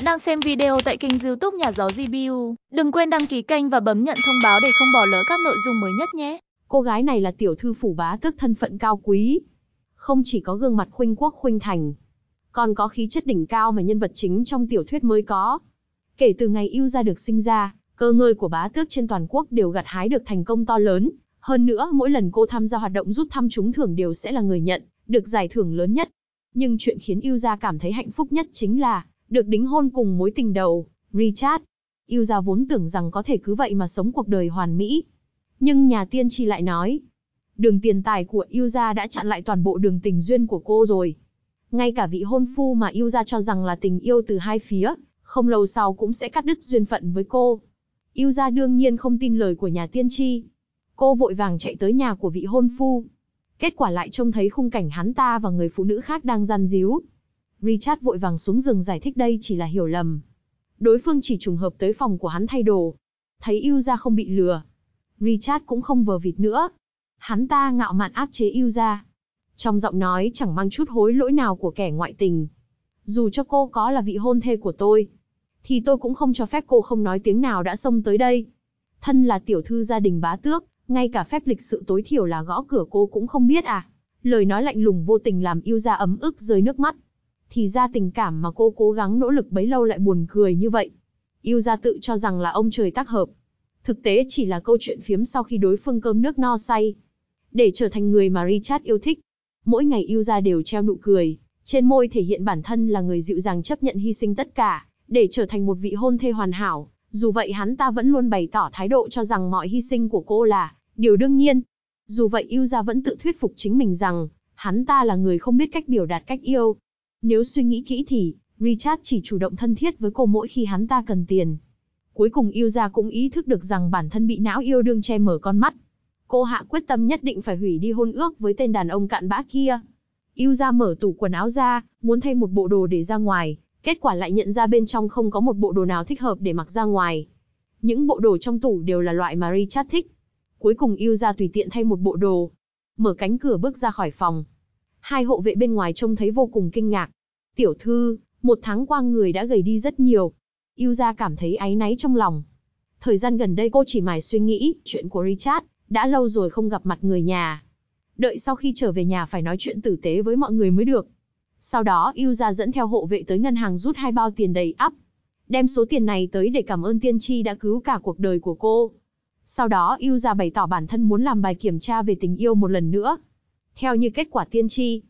Bạn đang xem video tại kênh youtube Nhà Gió GBU. Đừng quên đăng ký kênh và bấm nhận thông báo để không bỏ lỡ các nội dung mới nhất nhé. Cô gái này là tiểu thư phủ bá tước thân phận cao quý. Không chỉ có gương mặt khuynh quốc khuynh thành, còn có khí chất đỉnh cao mà nhân vật chính trong tiểu thuyết mới có. Kể từ ngày yêu ra được sinh ra, cơ ngơi của bá tước trên toàn quốc đều gặt hái được thành công to lớn. Hơn nữa, mỗi lần cô tham gia hoạt động rút thăm trúng thưởng đều sẽ là người nhận, được giải thưởng lớn nhất. Nhưng chuyện khiến yêu gia cảm thấy hạnh phúc nhất chính là được đính hôn cùng mối tình đầu, Richard. Yêu gia vốn tưởng rằng có thể cứ vậy mà sống cuộc đời hoàn mỹ. Nhưng nhà tiên tri lại nói, đường tiền tài của yêu gia đã chặn lại toàn bộ đường tình duyên của cô rồi. Ngay cả vị hôn phu mà yêu gia cho rằng là tình yêu từ hai phía, không lâu sau cũng sẽ cắt đứt duyên phận với cô. Yêu gia đương nhiên không tin lời của nhà tiên tri. Cô vội vàng chạy tới nhà của vị hôn phu. Kết quả lại trông thấy khung cảnh hắn ta và người phụ nữ khác đang gian díu. Richard vội vàng xuống giường giải thích đây chỉ là hiểu lầm. Đối phương chỉ trùng hợp tới phòng của hắn thay đồ. Thấy yêu ra không bị lừa. Richard cũng không vờ vịt nữa. Hắn ta ngạo mạn áp chế yêu ra. Trong giọng nói chẳng mang chút hối lỗi nào của kẻ ngoại tình. Dù cho cô có là vị hôn thê của tôi, thì tôi cũng không cho phép cô không nói tiếng nào đã xông tới đây. Thân là tiểu thư gia đình bá tước, ngay cả phép lịch sự tối thiểu là gõ cửa cô cũng không biết à. Lời nói lạnh lùng vô tình làm yêu gia ấm ức rơi nước mắt thì ra tình cảm mà cô cố gắng nỗ lực bấy lâu lại buồn cười như vậy. Yêu gia tự cho rằng là ông trời tác hợp. Thực tế chỉ là câu chuyện phiếm sau khi đối phương cơm nước no say. Để trở thành người mà Richard yêu thích, mỗi ngày yêu gia đều treo nụ cười, trên môi thể hiện bản thân là người dịu dàng chấp nhận hy sinh tất cả, để trở thành một vị hôn thê hoàn hảo. Dù vậy hắn ta vẫn luôn bày tỏ thái độ cho rằng mọi hy sinh của cô là điều đương nhiên. Dù vậy yêu gia vẫn tự thuyết phục chính mình rằng, hắn ta là người không biết cách biểu đạt cách yêu, nếu suy nghĩ kỹ thì, Richard chỉ chủ động thân thiết với cô mỗi khi hắn ta cần tiền. Cuối cùng yêu cũng ý thức được rằng bản thân bị não yêu đương che mở con mắt. Cô hạ quyết tâm nhất định phải hủy đi hôn ước với tên đàn ông cạn bã kia. Yêu mở tủ quần áo ra, muốn thay một bộ đồ để ra ngoài, kết quả lại nhận ra bên trong không có một bộ đồ nào thích hợp để mặc ra ngoài. Những bộ đồ trong tủ đều là loại mà Richard thích. Cuối cùng yêu tùy tiện thay một bộ đồ, mở cánh cửa bước ra khỏi phòng. Hai hộ vệ bên ngoài trông thấy vô cùng kinh ngạc. Tiểu thư, một tháng qua người đã gầy đi rất nhiều. Yêu gia cảm thấy áy náy trong lòng. Thời gian gần đây cô chỉ mải suy nghĩ, chuyện của Richard, đã lâu rồi không gặp mặt người nhà. Đợi sau khi trở về nhà phải nói chuyện tử tế với mọi người mới được. Sau đó Yêu gia dẫn theo hộ vệ tới ngân hàng rút hai bao tiền đầy ắp. Đem số tiền này tới để cảm ơn tiên tri đã cứu cả cuộc đời của cô. Sau đó Yêu gia bày tỏ bản thân muốn làm bài kiểm tra về tình yêu một lần nữa, theo như kết quả tiên tri.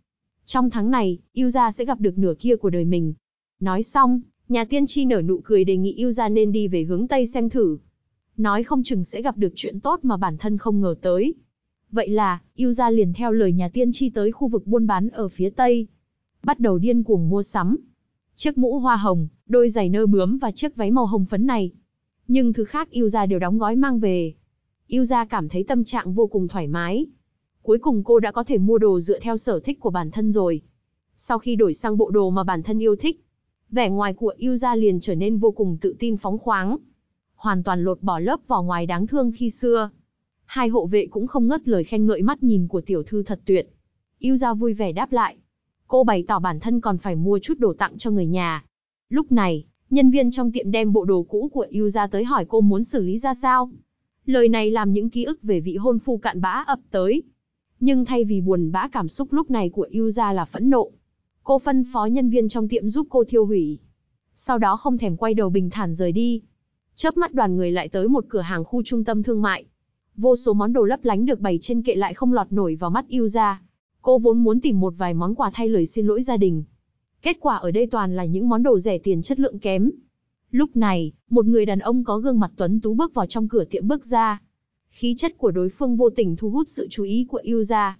Trong tháng này, yêu gia sẽ gặp được nửa kia của đời mình. Nói xong, nhà tiên tri nở nụ cười đề nghị yêu gia nên đi về hướng Tây xem thử. Nói không chừng sẽ gặp được chuyện tốt mà bản thân không ngờ tới. Vậy là, yêu gia liền theo lời nhà tiên tri tới khu vực buôn bán ở phía Tây. Bắt đầu điên cuồng mua sắm. Chiếc mũ hoa hồng, đôi giày nơ bướm và chiếc váy màu hồng phấn này. Nhưng thứ khác yêu gia đều đóng gói mang về. Yêu gia cảm thấy tâm trạng vô cùng thoải mái, Cuối cùng cô đã có thể mua đồ dựa theo sở thích của bản thân rồi. Sau khi đổi sang bộ đồ mà bản thân yêu thích, vẻ ngoài của Yuza liền trở nên vô cùng tự tin phóng khoáng. Hoàn toàn lột bỏ lớp vỏ ngoài đáng thương khi xưa. Hai hộ vệ cũng không ngất lời khen ngợi mắt nhìn của tiểu thư thật tuyệt. Yuza vui vẻ đáp lại. Cô bày tỏ bản thân còn phải mua chút đồ tặng cho người nhà. Lúc này, nhân viên trong tiệm đem bộ đồ cũ của Yuza tới hỏi cô muốn xử lý ra sao. Lời này làm những ký ức về vị hôn phu cạn bã ập tới nhưng thay vì buồn bã cảm xúc lúc này của yêu gia là phẫn nộ. Cô phân phó nhân viên trong tiệm giúp cô thiêu hủy. Sau đó không thèm quay đầu bình thản rời đi. Chớp mắt đoàn người lại tới một cửa hàng khu trung tâm thương mại. Vô số món đồ lấp lánh được bày trên kệ lại không lọt nổi vào mắt yêu gia. Cô vốn muốn tìm một vài món quà thay lời xin lỗi gia đình. Kết quả ở đây toàn là những món đồ rẻ tiền chất lượng kém. Lúc này, một người đàn ông có gương mặt tuấn tú bước vào trong cửa tiệm bước ra, Khí chất của đối phương vô tình thu hút sự chú ý của Yuza.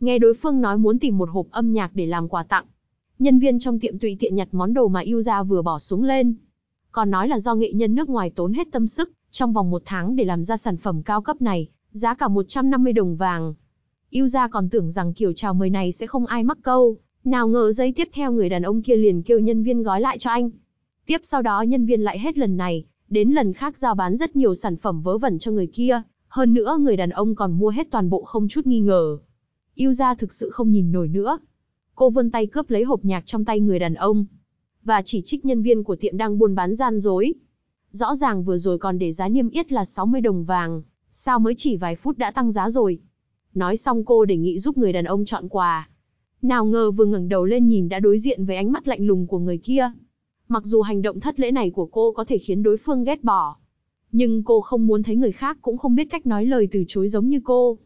Nghe đối phương nói muốn tìm một hộp âm nhạc để làm quà tặng. Nhân viên trong tiệm tùy tiện nhặt món đồ mà Yuza vừa bỏ xuống lên. Còn nói là do nghệ nhân nước ngoài tốn hết tâm sức, trong vòng một tháng để làm ra sản phẩm cao cấp này, giá cả 150 đồng vàng. Yuza còn tưởng rằng kiểu chào mời này sẽ không ai mắc câu, nào ngờ giây tiếp theo người đàn ông kia liền kêu nhân viên gói lại cho anh. Tiếp sau đó nhân viên lại hết lần này, đến lần khác giao bán rất nhiều sản phẩm vớ vẩn cho người kia, hơn nữa người đàn ông còn mua hết toàn bộ không chút nghi ngờ. Yêu gia thực sự không nhìn nổi nữa. Cô vươn tay cướp lấy hộp nhạc trong tay người đàn ông. Và chỉ trích nhân viên của tiệm đang buôn bán gian dối. Rõ ràng vừa rồi còn để giá niêm yết là 60 đồng vàng. Sao mới chỉ vài phút đã tăng giá rồi? Nói xong cô đề nghị giúp người đàn ông chọn quà. Nào ngờ vừa ngẩng đầu lên nhìn đã đối diện với ánh mắt lạnh lùng của người kia. Mặc dù hành động thất lễ này của cô có thể khiến đối phương ghét bỏ, nhưng cô không muốn thấy người khác cũng không biết cách nói lời từ chối giống như cô.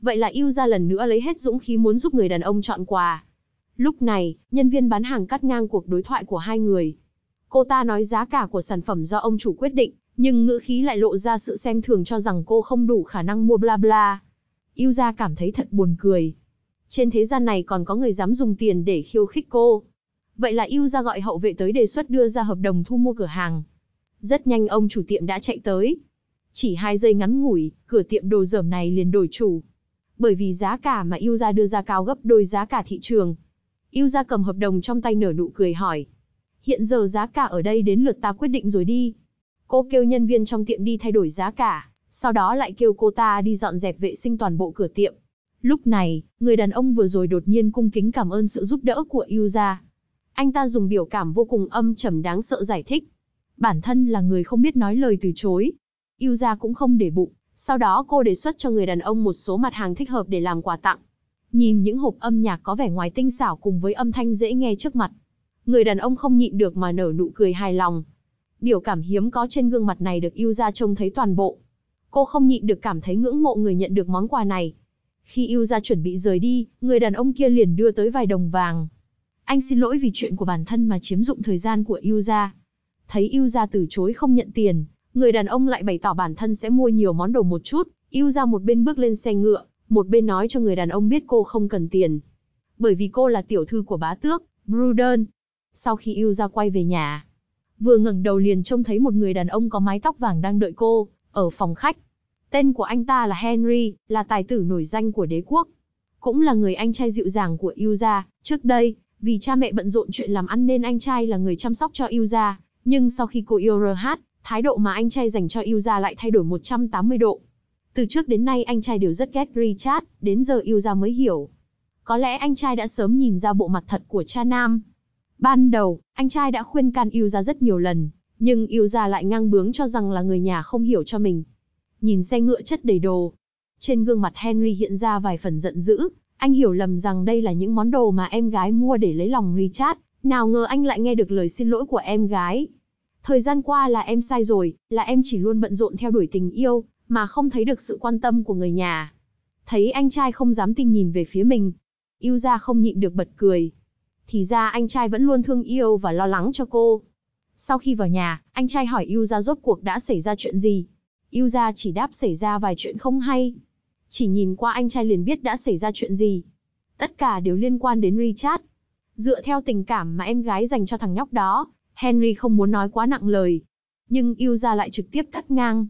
Vậy là yêu ra lần nữa lấy hết dũng khí muốn giúp người đàn ông chọn quà. Lúc này, nhân viên bán hàng cắt ngang cuộc đối thoại của hai người. Cô ta nói giá cả của sản phẩm do ông chủ quyết định, nhưng ngữ khí lại lộ ra sự xem thường cho rằng cô không đủ khả năng mua bla bla. Yêu ra cảm thấy thật buồn cười. Trên thế gian này còn có người dám dùng tiền để khiêu khích cô. Vậy là yêu ra gọi hậu vệ tới đề xuất đưa ra hợp đồng thu mua cửa hàng, rất nhanh ông chủ tiệm đã chạy tới. Chỉ hai giây ngắn ngủi, cửa tiệm đồ dởm này liền đổi chủ. Bởi vì giá cả mà yêu gia đưa ra cao gấp đôi giá cả thị trường. Yêu gia cầm hợp đồng trong tay nở nụ cười hỏi. Hiện giờ giá cả ở đây đến lượt ta quyết định rồi đi. Cô kêu nhân viên trong tiệm đi thay đổi giá cả, sau đó lại kêu cô ta đi dọn dẹp vệ sinh toàn bộ cửa tiệm. Lúc này, người đàn ông vừa rồi đột nhiên cung kính cảm ơn sự giúp đỡ của Yêu Anh ta dùng biểu cảm vô cùng âm trầm đáng sợ giải thích. Bản thân là người không biết nói lời từ chối. Yêu gia cũng không để bụng, sau đó cô đề xuất cho người đàn ông một số mặt hàng thích hợp để làm quà tặng. Nhìn những hộp âm nhạc có vẻ ngoài tinh xảo cùng với âm thanh dễ nghe trước mặt. Người đàn ông không nhịn được mà nở nụ cười hài lòng. Biểu cảm hiếm có trên gương mặt này được yêu gia trông thấy toàn bộ. Cô không nhịn được cảm thấy ngưỡng mộ người nhận được món quà này. Khi yêu gia chuẩn bị rời đi, người đàn ông kia liền đưa tới vài đồng vàng. Anh xin lỗi vì chuyện của bản thân mà chiếm dụng thời gian của yêu gia. Thấy Yêu gia từ chối không nhận tiền, người đàn ông lại bày tỏ bản thân sẽ mua nhiều món đồ một chút, Yêu gia một bên bước lên xe ngựa, một bên nói cho người đàn ông biết cô không cần tiền. Bởi vì cô là tiểu thư của bá tước, Bruden. Sau khi Yêu gia quay về nhà, vừa ngẩng đầu liền trông thấy một người đàn ông có mái tóc vàng đang đợi cô, ở phòng khách. Tên của anh ta là Henry, là tài tử nổi danh của đế quốc. Cũng là người anh trai dịu dàng của Yêu gia, trước đây, vì cha mẹ bận rộn chuyện làm ăn nên anh trai là người chăm sóc cho Yêu gia, nhưng sau khi cô yêu RH, thái độ mà anh trai dành cho Yuza lại thay đổi 180 độ. Từ trước đến nay anh trai đều rất ghét Richard, đến giờ Yuza mới hiểu. Có lẽ anh trai đã sớm nhìn ra bộ mặt thật của cha nam. Ban đầu, anh trai đã khuyên can Yuza rất nhiều lần, nhưng Yuza lại ngang bướng cho rằng là người nhà không hiểu cho mình. Nhìn xe ngựa chất đầy đồ. Trên gương mặt Henry hiện ra vài phần giận dữ, anh hiểu lầm rằng đây là những món đồ mà em gái mua để lấy lòng Richard, nào ngờ anh lại nghe được lời xin lỗi của em gái. Thời gian qua là em sai rồi, là em chỉ luôn bận rộn theo đuổi tình yêu, mà không thấy được sự quan tâm của người nhà. Thấy anh trai không dám tin nhìn về phía mình. Yêu ra không nhịn được bật cười. Thì ra anh trai vẫn luôn thương yêu và lo lắng cho cô. Sau khi vào nhà, anh trai hỏi Yêu ra rốt cuộc đã xảy ra chuyện gì. Yêu ra chỉ đáp xảy ra vài chuyện không hay. Chỉ nhìn qua anh trai liền biết đã xảy ra chuyện gì. Tất cả đều liên quan đến Richard. Dựa theo tình cảm mà em gái dành cho thằng nhóc đó, Henry không muốn nói quá nặng lời. Nhưng yêu lại trực tiếp cắt ngang.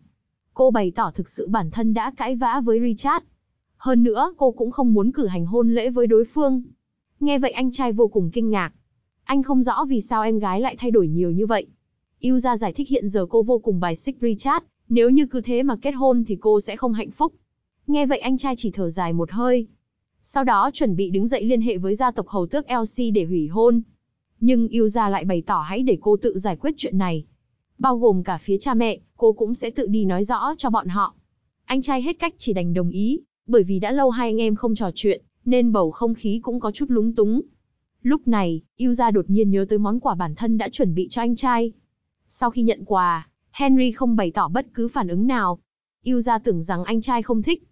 Cô bày tỏ thực sự bản thân đã cãi vã với Richard. Hơn nữa, cô cũng không muốn cử hành hôn lễ với đối phương. Nghe vậy anh trai vô cùng kinh ngạc. Anh không rõ vì sao em gái lại thay đổi nhiều như vậy. Yêu giải thích hiện giờ cô vô cùng bài xích Richard, nếu như cứ thế mà kết hôn thì cô sẽ không hạnh phúc. Nghe vậy anh trai chỉ thở dài một hơi, sau đó chuẩn bị đứng dậy liên hệ với gia tộc hầu tước Elsie để hủy hôn. Nhưng yêu gia lại bày tỏ hãy để cô tự giải quyết chuyện này. Bao gồm cả phía cha mẹ, cô cũng sẽ tự đi nói rõ cho bọn họ. Anh trai hết cách chỉ đành đồng ý, bởi vì đã lâu hai anh em không trò chuyện, nên bầu không khí cũng có chút lúng túng. Lúc này, yêu gia đột nhiên nhớ tới món quà bản thân đã chuẩn bị cho anh trai. Sau khi nhận quà, Henry không bày tỏ bất cứ phản ứng nào. Yêu gia tưởng rằng anh trai không thích,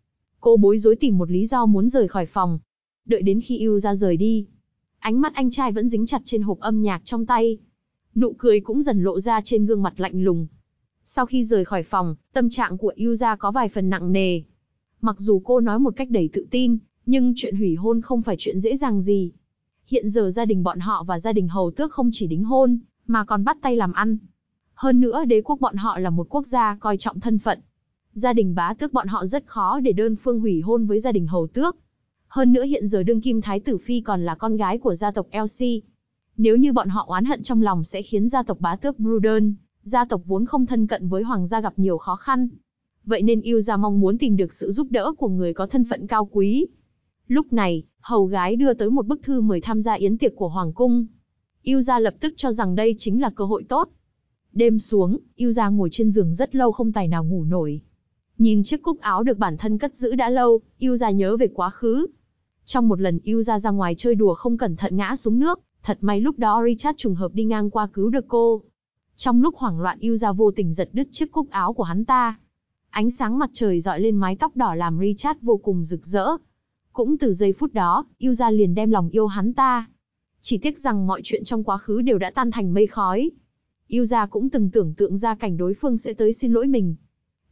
Cô bối rối tìm một lý do muốn rời khỏi phòng. Đợi đến khi yêu ra rời đi. Ánh mắt anh trai vẫn dính chặt trên hộp âm nhạc trong tay. Nụ cười cũng dần lộ ra trên gương mặt lạnh lùng. Sau khi rời khỏi phòng, tâm trạng của yêu ra có vài phần nặng nề. Mặc dù cô nói một cách đầy tự tin, nhưng chuyện hủy hôn không phải chuyện dễ dàng gì. Hiện giờ gia đình bọn họ và gia đình hầu tước không chỉ đính hôn, mà còn bắt tay làm ăn. Hơn nữa đế quốc bọn họ là một quốc gia coi trọng thân phận, gia đình bá tước bọn họ rất khó để đơn phương hủy hôn với gia đình hầu tước. Hơn nữa hiện giờ đương kim thái tử phi còn là con gái của gia tộc Elsie. Nếu như bọn họ oán hận trong lòng sẽ khiến gia tộc bá tước Bruden, gia tộc vốn không thân cận với hoàng gia gặp nhiều khó khăn. Vậy nên yêu gia mong muốn tìm được sự giúp đỡ của người có thân phận cao quý. Lúc này, hầu gái đưa tới một bức thư mời tham gia yến tiệc của hoàng cung. Yêu gia lập tức cho rằng đây chính là cơ hội tốt. Đêm xuống, yêu gia ngồi trên giường rất lâu không tài nào ngủ nổi. Nhìn chiếc cúc áo được bản thân cất giữ đã lâu, yêu gia nhớ về quá khứ. Trong một lần yêu gia ra ngoài chơi đùa không cẩn thận ngã xuống nước, thật may lúc đó Richard trùng hợp đi ngang qua cứu được cô. Trong lúc hoảng loạn yêu gia vô tình giật đứt chiếc cúc áo của hắn ta. Ánh sáng mặt trời dọi lên mái tóc đỏ làm Richard vô cùng rực rỡ. Cũng từ giây phút đó, yêu gia liền đem lòng yêu hắn ta. Chỉ tiếc rằng mọi chuyện trong quá khứ đều đã tan thành mây khói. Yêu gia cũng từng tưởng tượng ra cảnh đối phương sẽ tới xin lỗi mình,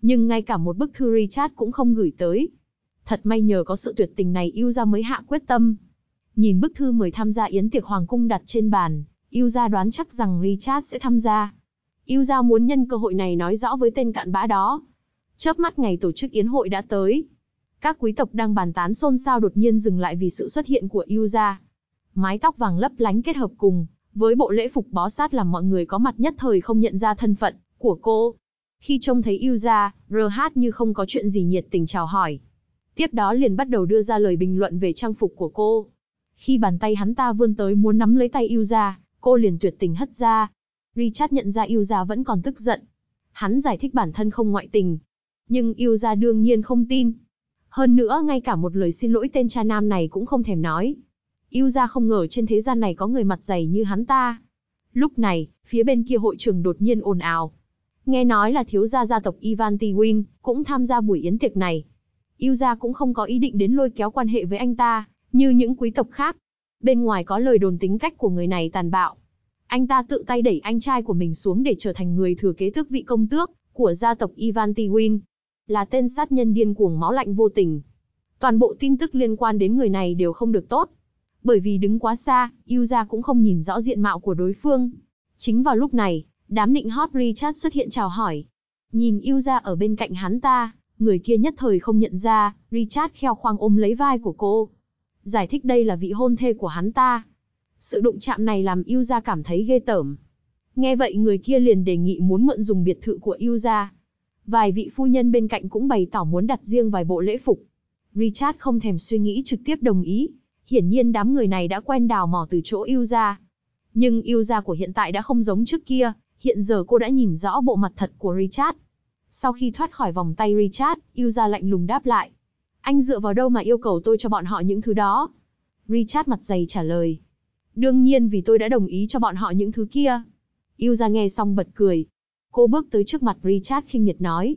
nhưng ngay cả một bức thư Richard cũng không gửi tới. Thật may nhờ có sự tuyệt tình này yêu gia mới hạ quyết tâm. Nhìn bức thư mời tham gia yến tiệc hoàng cung đặt trên bàn, yêu gia đoán chắc rằng Richard sẽ tham gia. Yêu gia muốn nhân cơ hội này nói rõ với tên cạn bã đó. Chớp mắt ngày tổ chức yến hội đã tới. Các quý tộc đang bàn tán xôn xao đột nhiên dừng lại vì sự xuất hiện của yêu gia. Mái tóc vàng lấp lánh kết hợp cùng, với bộ lễ phục bó sát làm mọi người có mặt nhất thời không nhận ra thân phận của cô. Khi trông thấy yêu gia, RH như không có chuyện gì nhiệt tình chào hỏi. Tiếp đó liền bắt đầu đưa ra lời bình luận về trang phục của cô. Khi bàn tay hắn ta vươn tới muốn nắm lấy tay yêu gia, cô liền tuyệt tình hất ra. Richard nhận ra yêu gia vẫn còn tức giận. Hắn giải thích bản thân không ngoại tình. Nhưng yêu gia đương nhiên không tin. Hơn nữa ngay cả một lời xin lỗi tên cha nam này cũng không thèm nói. Yêu gia không ngờ trên thế gian này có người mặt dày như hắn ta. Lúc này, phía bên kia hội trường đột nhiên ồn ào. Nghe nói là thiếu gia gia tộc Ivan Tiwin cũng tham gia buổi yến tiệc này. Yêu gia cũng không có ý định đến lôi kéo quan hệ với anh ta, như những quý tộc khác. Bên ngoài có lời đồn tính cách của người này tàn bạo. Anh ta tự tay đẩy anh trai của mình xuống để trở thành người thừa kế tước vị công tước của gia tộc Ivan Tiwin. Là tên sát nhân điên cuồng máu lạnh vô tình. Toàn bộ tin tức liên quan đến người này đều không được tốt. Bởi vì đứng quá xa, Yêu gia cũng không nhìn rõ diện mạo của đối phương. Chính vào lúc này, Đám nịnh hot Richard xuất hiện chào hỏi. Nhìn yêu ra ở bên cạnh hắn ta, người kia nhất thời không nhận ra, Richard kheo khoang ôm lấy vai của cô. Giải thích đây là vị hôn thê của hắn ta. Sự đụng chạm này làm yêu ra cảm thấy ghê tởm. Nghe vậy người kia liền đề nghị muốn mượn dùng biệt thự của yêu ra. Vài vị phu nhân bên cạnh cũng bày tỏ muốn đặt riêng vài bộ lễ phục. Richard không thèm suy nghĩ trực tiếp đồng ý. Hiển nhiên đám người này đã quen đào mò từ chỗ yêu ra. Nhưng yêu gia của hiện tại đã không giống trước kia, hiện giờ cô đã nhìn rõ bộ mặt thật của Richard. Sau khi thoát khỏi vòng tay Richard, Yuza lạnh lùng đáp lại. Anh dựa vào đâu mà yêu cầu tôi cho bọn họ những thứ đó? Richard mặt dày trả lời. Đương nhiên vì tôi đã đồng ý cho bọn họ những thứ kia. Yuza nghe xong bật cười. Cô bước tới trước mặt Richard khinh miệt nói.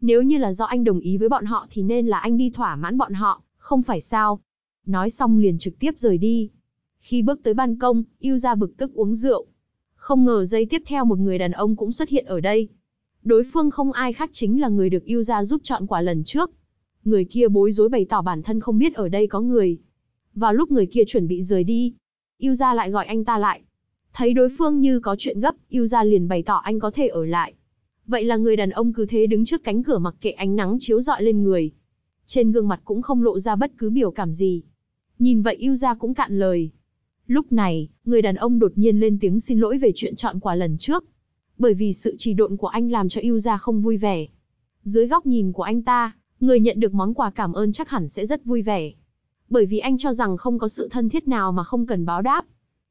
Nếu như là do anh đồng ý với bọn họ thì nên là anh đi thỏa mãn bọn họ, không phải sao. Nói xong liền trực tiếp rời đi. Khi bước tới ban công, Yuza bực tức uống rượu, không ngờ giây tiếp theo một người đàn ông cũng xuất hiện ở đây. Đối phương không ai khác chính là người được yêu ra giúp chọn quả lần trước. Người kia bối rối bày tỏ bản thân không biết ở đây có người. Vào lúc người kia chuẩn bị rời đi, yêu ra lại gọi anh ta lại. Thấy đối phương như có chuyện gấp, yêu ra liền bày tỏ anh có thể ở lại. Vậy là người đàn ông cứ thế đứng trước cánh cửa mặc kệ ánh nắng chiếu dọi lên người. Trên gương mặt cũng không lộ ra bất cứ biểu cảm gì. Nhìn vậy yêu ra cũng cạn lời. Lúc này, người đàn ông đột nhiên lên tiếng xin lỗi về chuyện chọn quà lần trước. Bởi vì sự trì độn của anh làm cho yêu gia không vui vẻ. Dưới góc nhìn của anh ta, người nhận được món quà cảm ơn chắc hẳn sẽ rất vui vẻ. Bởi vì anh cho rằng không có sự thân thiết nào mà không cần báo đáp.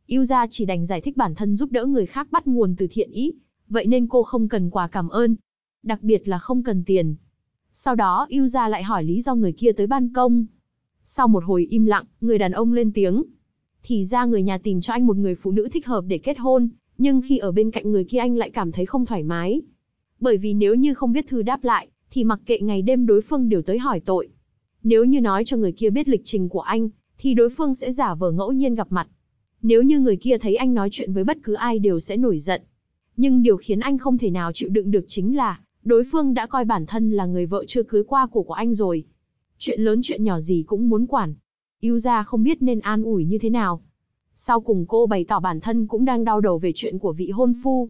Yêu gia chỉ đành giải thích bản thân giúp đỡ người khác bắt nguồn từ thiện ý, vậy nên cô không cần quà cảm ơn. Đặc biệt là không cần tiền. Sau đó yêu gia lại hỏi lý do người kia tới ban công. Sau một hồi im lặng, người đàn ông lên tiếng, thì ra người nhà tìm cho anh một người phụ nữ thích hợp để kết hôn, nhưng khi ở bên cạnh người kia anh lại cảm thấy không thoải mái. Bởi vì nếu như không viết thư đáp lại, thì mặc kệ ngày đêm đối phương đều tới hỏi tội. Nếu như nói cho người kia biết lịch trình của anh, thì đối phương sẽ giả vờ ngẫu nhiên gặp mặt. Nếu như người kia thấy anh nói chuyện với bất cứ ai đều sẽ nổi giận. Nhưng điều khiến anh không thể nào chịu đựng được chính là, đối phương đã coi bản thân là người vợ chưa cưới qua của của anh rồi. Chuyện lớn chuyện nhỏ gì cũng muốn quản, Yêu gia không biết nên an ủi như thế nào. Sau cùng cô bày tỏ bản thân cũng đang đau đầu về chuyện của vị hôn phu.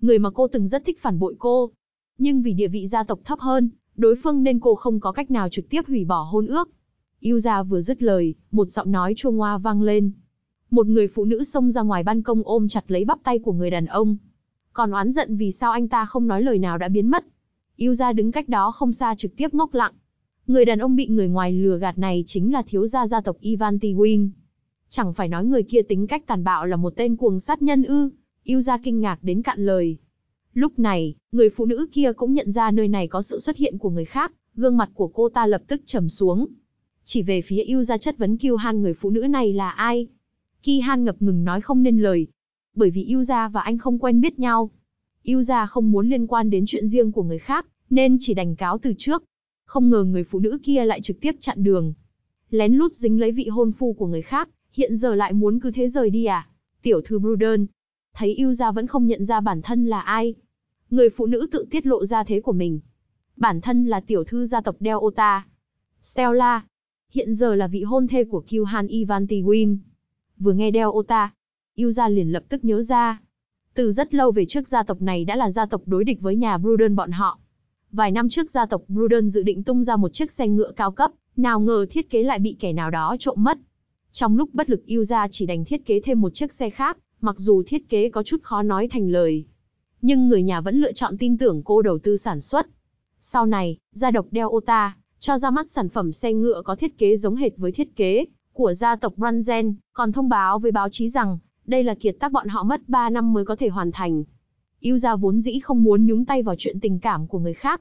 Người mà cô từng rất thích phản bội cô. Nhưng vì địa vị gia tộc thấp hơn, đối phương nên cô không có cách nào trực tiếp hủy bỏ hôn ước. Yêu gia vừa dứt lời, một giọng nói chua Hoa vang lên. Một người phụ nữ xông ra ngoài ban công ôm chặt lấy bắp tay của người đàn ông. Còn oán giận vì sao anh ta không nói lời nào đã biến mất. Yêu gia đứng cách đó không xa trực tiếp ngốc lặng. Người đàn ông bị người ngoài lừa gạt này chính là thiếu gia gia tộc Ivan Tiwin. Chẳng phải nói người kia tính cách tàn bạo là một tên cuồng sát nhân ư, yêu gia kinh ngạc đến cạn lời. Lúc này, người phụ nữ kia cũng nhận ra nơi này có sự xuất hiện của người khác, gương mặt của cô ta lập tức trầm xuống. Chỉ về phía yêu gia chất vấn Kiêu Han người phụ nữ này là ai? Ki Han ngập ngừng nói không nên lời, bởi vì yêu gia và anh không quen biết nhau. Yêu gia không muốn liên quan đến chuyện riêng của người khác, nên chỉ đành cáo từ trước, không ngờ người phụ nữ kia lại trực tiếp chặn đường. Lén lút dính lấy vị hôn phu của người khác, hiện giờ lại muốn cứ thế rời đi à? Tiểu thư Bruden, thấy yêu gia vẫn không nhận ra bản thân là ai. Người phụ nữ tự tiết lộ ra thế của mình. Bản thân là tiểu thư gia tộc Delota, Stella, hiện giờ là vị hôn thê của Kyuhan Ivan Tiwin. Vừa nghe Delota, yêu gia liền lập tức nhớ ra. Từ rất lâu về trước gia tộc này đã là gia tộc đối địch với nhà Bruden bọn họ Vài năm trước gia tộc Bruden dự định tung ra một chiếc xe ngựa cao cấp, nào ngờ thiết kế lại bị kẻ nào đó trộm mất. Trong lúc bất lực yêu ra chỉ đành thiết kế thêm một chiếc xe khác, mặc dù thiết kế có chút khó nói thành lời. Nhưng người nhà vẫn lựa chọn tin tưởng cô đầu tư sản xuất. Sau này, gia độc Delta cho ra mắt sản phẩm xe ngựa có thiết kế giống hệt với thiết kế của gia tộc Brunzen, còn thông báo với báo chí rằng đây là kiệt tác bọn họ mất 3 năm mới có thể hoàn thành. Yêu Giao vốn dĩ không muốn nhúng tay vào chuyện tình cảm của người khác.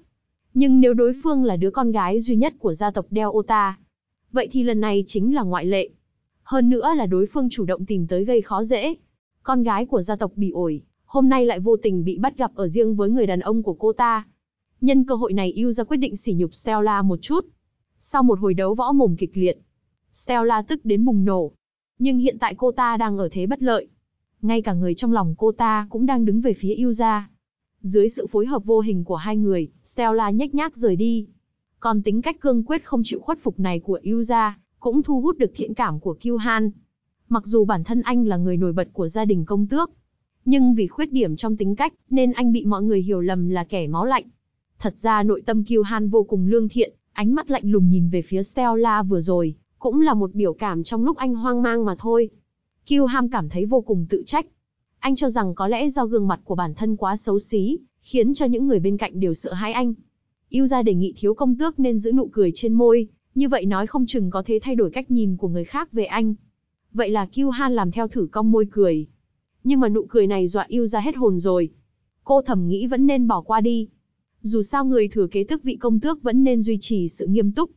Nhưng nếu đối phương là đứa con gái duy nhất của gia tộc Deota, vậy thì lần này chính là ngoại lệ. Hơn nữa là đối phương chủ động tìm tới gây khó dễ. Con gái của gia tộc bị ổi, hôm nay lại vô tình bị bắt gặp ở riêng với người đàn ông của cô ta. Nhân cơ hội này yêu ra quyết định sỉ nhục Stella một chút. Sau một hồi đấu võ mồm kịch liệt, Stella tức đến bùng nổ. Nhưng hiện tại cô ta đang ở thế bất lợi ngay cả người trong lòng cô ta cũng đang đứng về phía yêu gia. Dưới sự phối hợp vô hình của hai người, Stella nhếch nhác rời đi. Còn tính cách cương quyết không chịu khuất phục này của yêu gia, cũng thu hút được thiện cảm của Kiêu Han. Mặc dù bản thân anh là người nổi bật của gia đình công tước, nhưng vì khuyết điểm trong tính cách nên anh bị mọi người hiểu lầm là kẻ máu lạnh. Thật ra nội tâm Kiêu Han vô cùng lương thiện, ánh mắt lạnh lùng nhìn về phía Stella vừa rồi, cũng là một biểu cảm trong lúc anh hoang mang mà thôi. Kiêu Ham cảm thấy vô cùng tự trách. Anh cho rằng có lẽ do gương mặt của bản thân quá xấu xí, khiến cho những người bên cạnh đều sợ hãi anh. Yêu Ra đề nghị thiếu công tước nên giữ nụ cười trên môi, như vậy nói không chừng có thể thay đổi cách nhìn của người khác về anh. Vậy là Kiêu Han làm theo thử cong môi cười. Nhưng mà nụ cười này dọa Yêu Ra hết hồn rồi. Cô thầm nghĩ vẫn nên bỏ qua đi. Dù sao người thừa kế tức vị công tước vẫn nên duy trì sự nghiêm túc.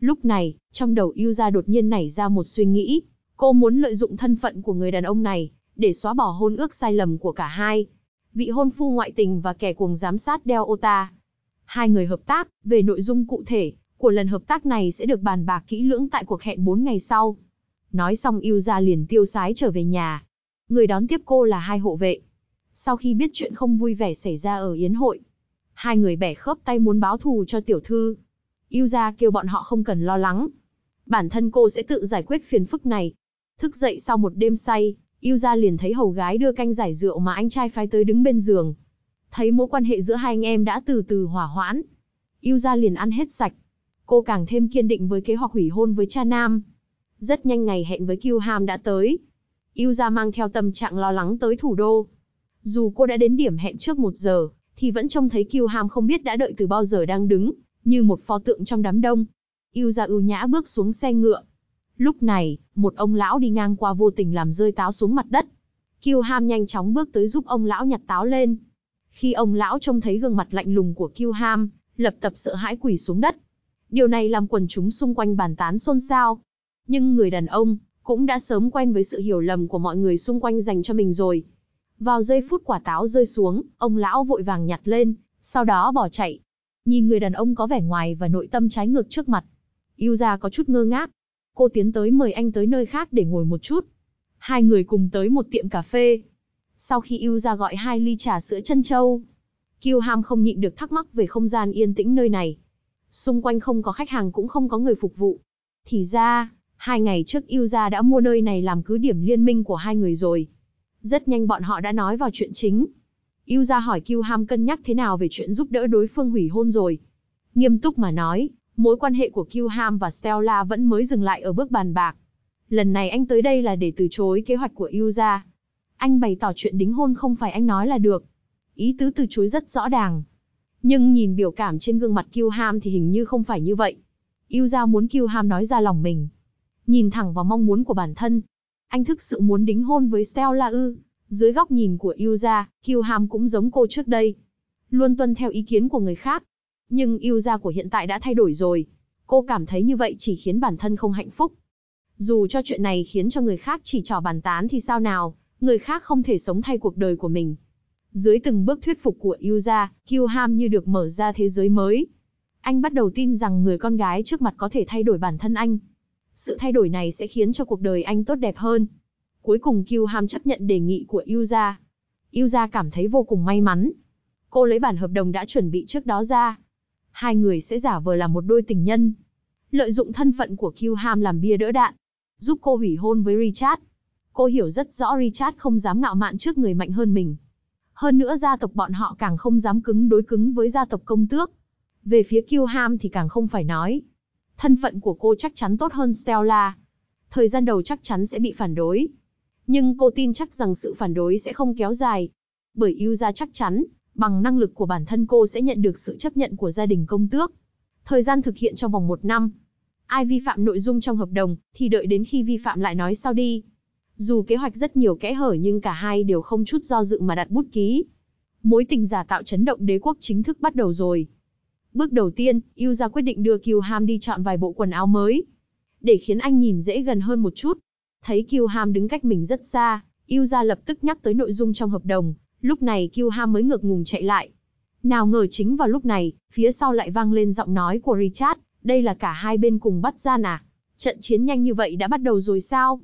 Lúc này, trong đầu Yêu Ra đột nhiên nảy ra một suy nghĩ, Cô muốn lợi dụng thân phận của người đàn ông này, để xóa bỏ hôn ước sai lầm của cả hai. Vị hôn phu ngoại tình và kẻ cuồng giám sát đeo ô ta. Hai người hợp tác, về nội dung cụ thể, của lần hợp tác này sẽ được bàn bạc kỹ lưỡng tại cuộc hẹn bốn ngày sau. Nói xong yêu ra liền tiêu sái trở về nhà. Người đón tiếp cô là hai hộ vệ. Sau khi biết chuyện không vui vẻ xảy ra ở Yến hội, hai người bẻ khớp tay muốn báo thù cho tiểu thư. Yêu ra kêu bọn họ không cần lo lắng. Bản thân cô sẽ tự giải quyết phiền phức này, Thức dậy sau một đêm say, yêu ra liền thấy hầu gái đưa canh giải rượu mà anh trai phái tới đứng bên giường. Thấy mối quan hệ giữa hai anh em đã từ từ hỏa hoãn. Yêu ra liền ăn hết sạch. Cô càng thêm kiên định với kế hoạch hủy hôn với cha nam. Rất nhanh ngày hẹn với Kiêu Ham đã tới. Yêu ra mang theo tâm trạng lo lắng tới thủ đô. Dù cô đã đến điểm hẹn trước một giờ, thì vẫn trông thấy Kiêu Ham không biết đã đợi từ bao giờ đang đứng, như một pho tượng trong đám đông. Yêu ra ưu nhã bước xuống xe ngựa, Lúc này, một ông lão đi ngang qua vô tình làm rơi táo xuống mặt đất. Kiêu Ham nhanh chóng bước tới giúp ông lão nhặt táo lên. Khi ông lão trông thấy gương mặt lạnh lùng của Kiêu Ham, lập tập sợ hãi quỳ xuống đất. Điều này làm quần chúng xung quanh bàn tán xôn xao. Nhưng người đàn ông cũng đã sớm quen với sự hiểu lầm của mọi người xung quanh dành cho mình rồi. Vào giây phút quả táo rơi xuống, ông lão vội vàng nhặt lên, sau đó bỏ chạy. Nhìn người đàn ông có vẻ ngoài và nội tâm trái ngược trước mặt, Yêu gia có chút ngơ ngác, cô tiến tới mời anh tới nơi khác để ngồi một chút. Hai người cùng tới một tiệm cà phê. Sau khi yêu ra gọi hai ly trà sữa chân châu, Kiêu Ham không nhịn được thắc mắc về không gian yên tĩnh nơi này. Xung quanh không có khách hàng cũng không có người phục vụ. Thì ra, hai ngày trước yêu ra đã mua nơi này làm cứ điểm liên minh của hai người rồi. Rất nhanh bọn họ đã nói vào chuyện chính. Yêu ra hỏi Kiêu Ham cân nhắc thế nào về chuyện giúp đỡ đối phương hủy hôn rồi. Nghiêm túc mà nói, mối quan hệ của Kilham và Stella vẫn mới dừng lại ở bước bàn bạc. Lần này anh tới đây là để từ chối kế hoạch của Ilza. Anh bày tỏ chuyện đính hôn không phải anh nói là được. Ý tứ từ chối rất rõ ràng. Nhưng nhìn biểu cảm trên gương mặt Kilham thì hình như không phải như vậy. Ilza muốn Kilham nói ra lòng mình. Nhìn thẳng vào mong muốn của bản thân. Anh thực sự muốn đính hôn với Stella ư. Dưới góc nhìn của Ilza, Kilham cũng giống cô trước đây. Luôn tuân theo ý kiến của người khác, nhưng yêu gia của hiện tại đã thay đổi rồi. Cô cảm thấy như vậy chỉ khiến bản thân không hạnh phúc. Dù cho chuyện này khiến cho người khác chỉ trỏ bàn tán thì sao nào, người khác không thể sống thay cuộc đời của mình. Dưới từng bước thuyết phục của yêu gia, Kiêu Ham như được mở ra thế giới mới. Anh bắt đầu tin rằng người con gái trước mặt có thể thay đổi bản thân anh. Sự thay đổi này sẽ khiến cho cuộc đời anh tốt đẹp hơn. Cuối cùng Kiêu Ham chấp nhận đề nghị của yêu gia. Yêu gia cảm thấy vô cùng may mắn. Cô lấy bản hợp đồng đã chuẩn bị trước đó ra, hai người sẽ giả vờ là một đôi tình nhân. Lợi dụng thân phận của Ham làm bia đỡ đạn, giúp cô hủy hôn với Richard. Cô hiểu rất rõ Richard không dám ngạo mạn trước người mạnh hơn mình. Hơn nữa gia tộc bọn họ càng không dám cứng đối cứng với gia tộc công tước. Về phía Ham thì càng không phải nói. Thân phận của cô chắc chắn tốt hơn Stella. Thời gian đầu chắc chắn sẽ bị phản đối. Nhưng cô tin chắc rằng sự phản đối sẽ không kéo dài. Bởi yêu ra chắc chắn bằng năng lực của bản thân cô sẽ nhận được sự chấp nhận của gia đình công tước. Thời gian thực hiện trong vòng một năm. Ai vi phạm nội dung trong hợp đồng, thì đợi đến khi vi phạm lại nói sau đi. Dù kế hoạch rất nhiều kẽ hở nhưng cả hai đều không chút do dự mà đặt bút ký. Mối tình giả tạo chấn động đế quốc chính thức bắt đầu rồi. Bước đầu tiên, Yêu ra quyết định đưa Kiều Ham đi chọn vài bộ quần áo mới. Để khiến anh nhìn dễ gần hơn một chút. Thấy Kiều Ham đứng cách mình rất xa, Yêu ra lập tức nhắc tới nội dung trong hợp đồng, Lúc này Kiêu Ham mới ngược ngùng chạy lại. Nào ngờ chính vào lúc này, phía sau lại vang lên giọng nói của Richard, đây là cả hai bên cùng bắt gian à? Trận chiến nhanh như vậy đã bắt đầu rồi sao?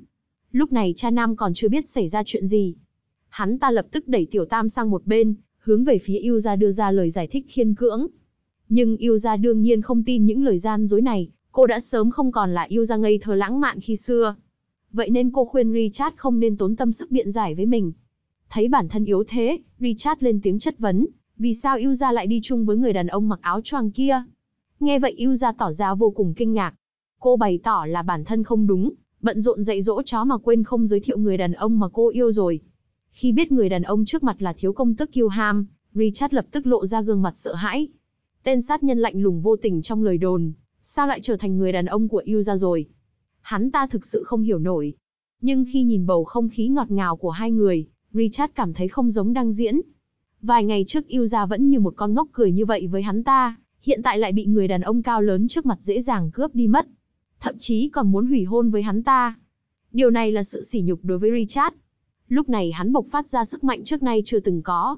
Lúc này cha Nam còn chưa biết xảy ra chuyện gì. Hắn ta lập tức đẩy Tiểu Tam sang một bên, hướng về phía yêu gia đưa ra lời giải thích khiên cưỡng. Nhưng yêu gia đương nhiên không tin những lời gian dối này, cô đã sớm không còn là yêu gia ngây thơ lãng mạn khi xưa. Vậy nên cô khuyên Richard không nên tốn tâm sức biện giải với mình, Thấy bản thân yếu thế, Richard lên tiếng chất vấn, vì sao Ilza lại đi chung với người đàn ông mặc áo choàng kia? Nghe vậy Ilza tỏ ra vô cùng kinh ngạc. Cô bày tỏ là bản thân không đúng, bận rộn dạy dỗ chó mà quên không giới thiệu người đàn ông mà cô yêu rồi. Khi biết người đàn ông trước mặt là thiếu công tức Kilham, Richard lập tức lộ ra gương mặt sợ hãi. Tên sát nhân lạnh lùng vô tình trong lời đồn, sao lại trở thành người đàn ông của Ilza rồi? Hắn ta thực sự không hiểu nổi. Nhưng khi nhìn bầu không khí ngọt ngào của hai người, Richard cảm thấy không giống đang diễn. Vài ngày trước yêu gia vẫn như một con ngốc cười như vậy với hắn ta, hiện tại lại bị người đàn ông cao lớn trước mặt dễ dàng cướp đi mất. Thậm chí còn muốn hủy hôn với hắn ta. Điều này là sự sỉ nhục đối với Richard. Lúc này hắn bộc phát ra sức mạnh trước nay chưa từng có.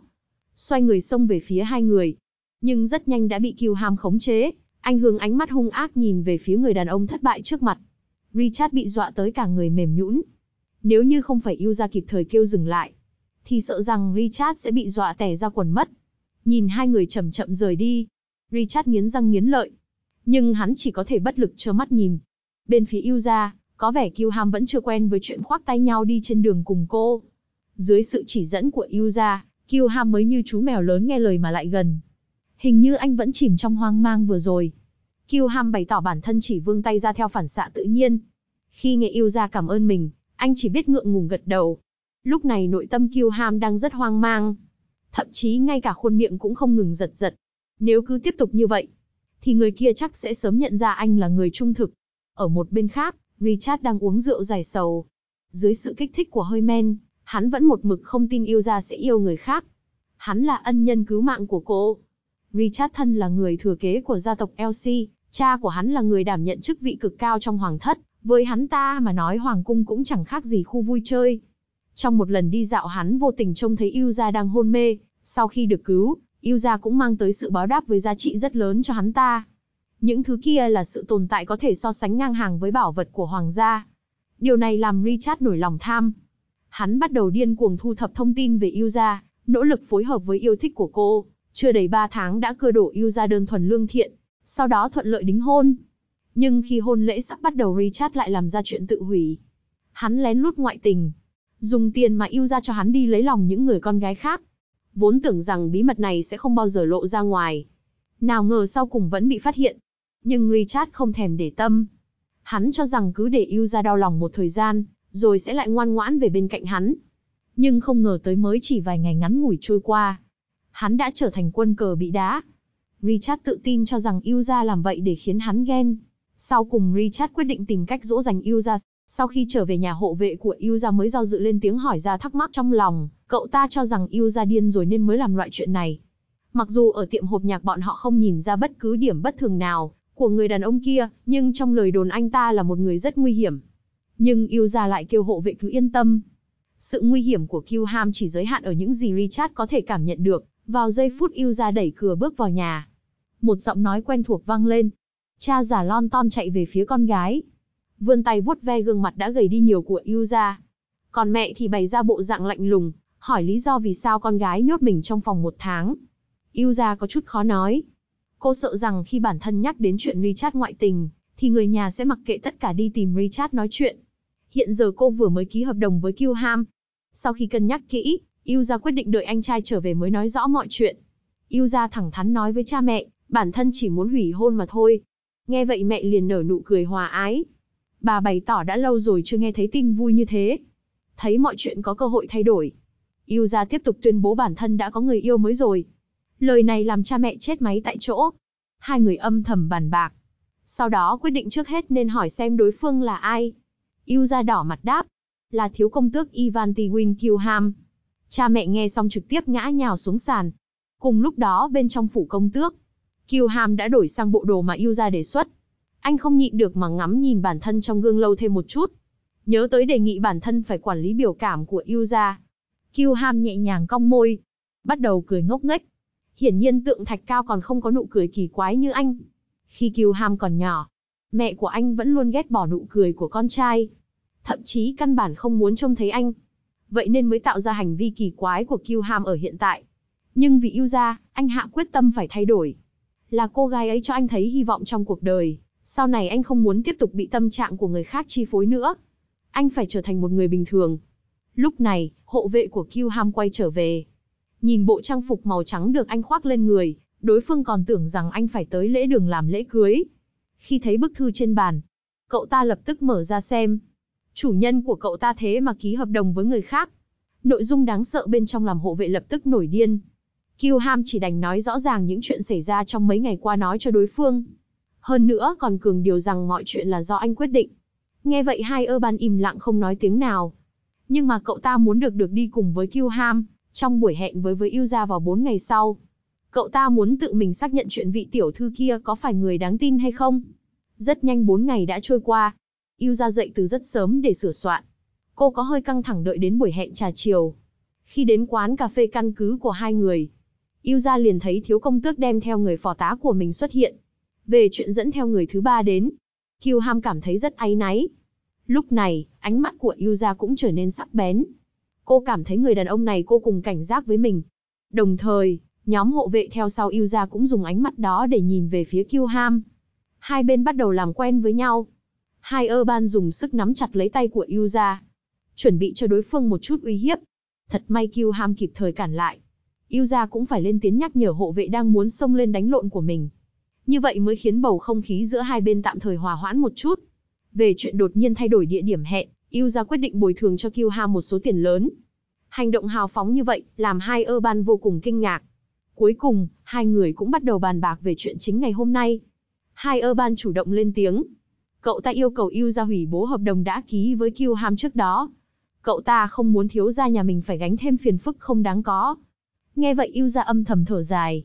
Xoay người xông về phía hai người. Nhưng rất nhanh đã bị Kiều Ham khống chế, anh hướng ánh mắt hung ác nhìn về phía người đàn ông thất bại trước mặt. Richard bị dọa tới cả người mềm nhũn. Nếu như không phải yêu ra kịp thời kêu dừng lại, thì sợ rằng Richard sẽ bị dọa tẻ ra quần mất. Nhìn hai người chậm chậm rời đi, Richard nghiến răng nghiến lợi. Nhưng hắn chỉ có thể bất lực trơ mắt nhìn. Bên phía yêu gia, có vẻ Kilham vẫn chưa quen với chuyện khoác tay nhau đi trên đường cùng cô. Dưới sự chỉ dẫn của yêu gia, Kilham mới như chú mèo lớn nghe lời mà lại gần. Hình như anh vẫn chìm trong hoang mang vừa rồi. Kilham bày tỏ bản thân chỉ vươn tay ra theo phản xạ tự nhiên. Khi nghe yêu gia cảm ơn mình, anh chỉ biết ngượng ngùng gật đầu, Lúc này nội tâm Kiêu Ham đang rất hoang mang. Thậm chí ngay cả khuôn miệng cũng không ngừng giật giật. Nếu cứ tiếp tục như vậy, thì người kia chắc sẽ sớm nhận ra anh là người trung thực. Ở một bên khác, Richard đang uống rượu giải sầu. Dưới sự kích thích của hơi men, hắn vẫn một mực không tin yêu ra sẽ yêu người khác. Hắn là ân nhân cứu mạng của cô. Richard thân là người thừa kế của gia tộc Elsie, cha của hắn là người đảm nhận chức vị cực cao trong hoàng thất, với hắn ta mà nói hoàng cung cũng chẳng khác gì khu vui chơi. Trong một lần đi dạo hắn vô tình trông thấy Yêu gia đang hôn mê, sau khi được cứu, Yêu gia cũng mang tới sự báo đáp với giá trị rất lớn cho hắn ta. Những thứ kia là sự tồn tại có thể so sánh ngang hàng với bảo vật của hoàng gia. Điều này làm Richard nổi lòng tham. Hắn bắt đầu điên cuồng thu thập thông tin về Yêu gia, nỗ lực phối hợp với yêu thích của cô, chưa đầy 3 tháng đã cưa đổ yêu gia đơn thuần lương thiện, sau đó thuận lợi đính hôn. Nhưng khi hôn lễ sắp bắt đầu Richard lại làm ra chuyện tự hủy. Hắn lén lút ngoại tình, Dùng tiền mà yêu ra cho hắn đi lấy lòng những người con gái khác. Vốn tưởng rằng bí mật này sẽ không bao giờ lộ ra ngoài. Nào ngờ sau cùng vẫn bị phát hiện. Nhưng Richard không thèm để tâm. Hắn cho rằng cứ để yêu ra đau lòng một thời gian, rồi sẽ lại ngoan ngoãn về bên cạnh hắn. Nhưng không ngờ tới mới chỉ vài ngày ngắn ngủi trôi qua. Hắn đã trở thành quân cờ bị đá. Richard tự tin cho rằng yêu ra làm vậy để khiến hắn ghen. Sau cùng Richard quyết định tìm cách dỗ dành yêu ra. Sau khi trở về nhà hộ vệ của Yêu gia mới do dự lên tiếng hỏi ra thắc mắc trong lòng, cậu ta cho rằng Yêu gia điên rồi nên mới làm loại chuyện này. Mặc dù ở tiệm hộp nhạc bọn họ không nhìn ra bất cứ điểm bất thường nào của người đàn ông kia, nhưng trong lời đồn anh ta là một người rất nguy hiểm. Nhưng Yêu gia lại kêu hộ vệ cứ yên tâm. Sự nguy hiểm của Ham chỉ giới hạn ở những gì Richard có thể cảm nhận được. Vào giây phút Yêu gia đẩy cửa bước vào nhà, một giọng nói quen thuộc vang lên. Cha già lon ton chạy về phía con gái, vươn tay vuốt ve gương mặt đã gầy đi nhiều của Yuza. Còn mẹ thì bày ra bộ dạng lạnh lùng, hỏi lý do vì sao con gái nhốt mình trong phòng một tháng. Yuza có chút khó nói. Cô sợ rằng khi bản thân nhắc đến chuyện Richard ngoại tình, thì người nhà sẽ mặc kệ tất cả đi tìm Richard nói chuyện. Hiện giờ cô vừa mới ký hợp đồng với Kilham. Sau khi cân nhắc kỹ, Yuza quyết định đợi anh trai trở về mới nói rõ mọi chuyện. Yuza thẳng thắn nói với cha mẹ, bản thân chỉ muốn hủy hôn mà thôi. Nghe vậy mẹ liền nở nụ cười hòa ái bà bày tỏ đã lâu rồi chưa nghe thấy tin vui như thế. Thấy mọi chuyện có cơ hội thay đổi. Yêu gia tiếp tục tuyên bố bản thân đã có người yêu mới rồi. Lời này làm cha mẹ chết máy tại chỗ. Hai người âm thầm bàn bạc. Sau đó quyết định trước hết nên hỏi xem đối phương là ai. Yêu gia đỏ mặt đáp. Là thiếu công tước Ivan Tewin Kilham. Cha mẹ nghe xong trực tiếp ngã nhào xuống sàn. Cùng lúc đó bên trong phủ công tước, Kilham đã đổi sang bộ đồ mà yêu gia đề xuất anh không nhịn được mà ngắm nhìn bản thân trong gương lâu thêm một chút. Nhớ tới đề nghị bản thân phải quản lý biểu cảm của yêu gia. Kiêu ham nhẹ nhàng cong môi. Bắt đầu cười ngốc nghếch. Hiển nhiên tượng thạch cao còn không có nụ cười kỳ quái như anh. Khi Kiêu ham còn nhỏ, mẹ của anh vẫn luôn ghét bỏ nụ cười của con trai. Thậm chí căn bản không muốn trông thấy anh. Vậy nên mới tạo ra hành vi kỳ quái của Kiêu ham ở hiện tại. Nhưng vì yêu gia, anh hạ quyết tâm phải thay đổi. Là cô gái ấy cho anh thấy hy vọng trong cuộc đời, sau này anh không muốn tiếp tục bị tâm trạng của người khác chi phối nữa. Anh phải trở thành một người bình thường. Lúc này, hộ vệ của Ham quay trở về. Nhìn bộ trang phục màu trắng được anh khoác lên người, đối phương còn tưởng rằng anh phải tới lễ đường làm lễ cưới. Khi thấy bức thư trên bàn, cậu ta lập tức mở ra xem. Chủ nhân của cậu ta thế mà ký hợp đồng với người khác. Nội dung đáng sợ bên trong làm hộ vệ lập tức nổi điên. Kiêu Ham chỉ đành nói rõ ràng những chuyện xảy ra trong mấy ngày qua nói cho đối phương hơn nữa còn cường điều rằng mọi chuyện là do anh quyết định. Nghe vậy hai ơ ban im lặng không nói tiếng nào. Nhưng mà cậu ta muốn được được đi cùng với Ham trong buổi hẹn với với yêu gia vào 4 ngày sau. Cậu ta muốn tự mình xác nhận chuyện vị tiểu thư kia có phải người đáng tin hay không. Rất nhanh 4 ngày đã trôi qua. Yêu gia dậy từ rất sớm để sửa soạn. Cô có hơi căng thẳng đợi đến buổi hẹn trà chiều. Khi đến quán cà phê căn cứ của hai người, Yêu gia liền thấy thiếu công tước đem theo người phò tá của mình xuất hiện. Về chuyện dẫn theo người thứ ba đến, Kiêu Ham cảm thấy rất áy náy. Lúc này, ánh mắt của Yuza cũng trở nên sắc bén. Cô cảm thấy người đàn ông này cô cùng cảnh giác với mình. Đồng thời, nhóm hộ vệ theo sau Yuza cũng dùng ánh mắt đó để nhìn về phía Kiêu Ham. Hai bên bắt đầu làm quen với nhau. Hai ban dùng sức nắm chặt lấy tay của Yuza, chuẩn bị cho đối phương một chút uy hiếp. Thật may Kiêu Ham kịp thời cản lại. Yuza cũng phải lên tiếng nhắc nhở hộ vệ đang muốn xông lên đánh lộn của mình, như vậy mới khiến bầu không khí giữa hai bên tạm thời hòa hoãn một chút. Về chuyện đột nhiên thay đổi địa điểm hẹn, Yêu gia quyết định bồi thường cho Kiêu Ha một số tiền lớn. Hành động hào phóng như vậy, làm hai ơ ban vô cùng kinh ngạc. Cuối cùng, hai người cũng bắt đầu bàn bạc về chuyện chính ngày hôm nay. Hai ơ ban chủ động lên tiếng. Cậu ta yêu cầu Yêu gia hủy bố hợp đồng đã ký với Kiêu Ham trước đó. Cậu ta không muốn thiếu gia nhà mình phải gánh thêm phiền phức không đáng có. Nghe vậy Yêu gia âm thầm thở dài,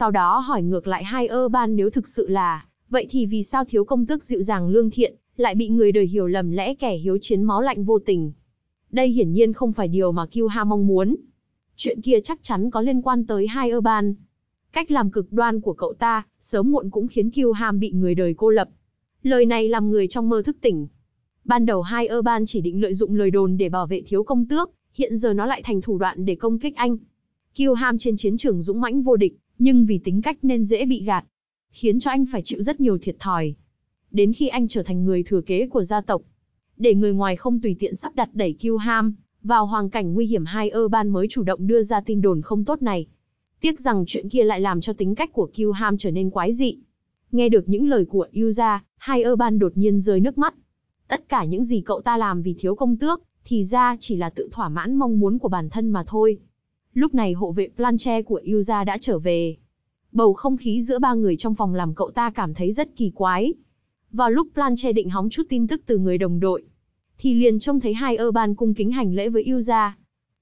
sau đó hỏi ngược lại hai ơ ban nếu thực sự là, vậy thì vì sao thiếu công tước dịu dàng lương thiện, lại bị người đời hiểu lầm lẽ kẻ hiếu chiến máu lạnh vô tình. Đây hiển nhiên không phải điều mà Kiêu Ha mong muốn. Chuyện kia chắc chắn có liên quan tới hai ơ ban. Cách làm cực đoan của cậu ta, sớm muộn cũng khiến Kiêu Ham bị người đời cô lập. Lời này làm người trong mơ thức tỉnh. Ban đầu hai ơ ban chỉ định lợi dụng lời đồn để bảo vệ thiếu công tước, hiện giờ nó lại thành thủ đoạn để công kích anh. Kiêu Ham trên chiến trường dũng mãnh vô địch, nhưng vì tính cách nên dễ bị gạt, khiến cho anh phải chịu rất nhiều thiệt thòi. Đến khi anh trở thành người thừa kế của gia tộc, để người ngoài không tùy tiện sắp đặt đẩy Kilham vào hoàn cảnh nguy hiểm hai ơ ban mới chủ động đưa ra tin đồn không tốt này. Tiếc rằng chuyện kia lại làm cho tính cách của Kilham trở nên quái dị. Nghe được những lời của Yuza, hai ơ ban đột nhiên rơi nước mắt. Tất cả những gì cậu ta làm vì thiếu công tước, thì ra chỉ là tự thỏa mãn mong muốn của bản thân mà thôi. Lúc này hộ vệ Planche của Yuza đã trở về. Bầu không khí giữa ba người trong phòng làm cậu ta cảm thấy rất kỳ quái. Vào lúc Planche định hóng chút tin tức từ người đồng đội, thì liền trông thấy hai ơ ban cung kính hành lễ với Yuza.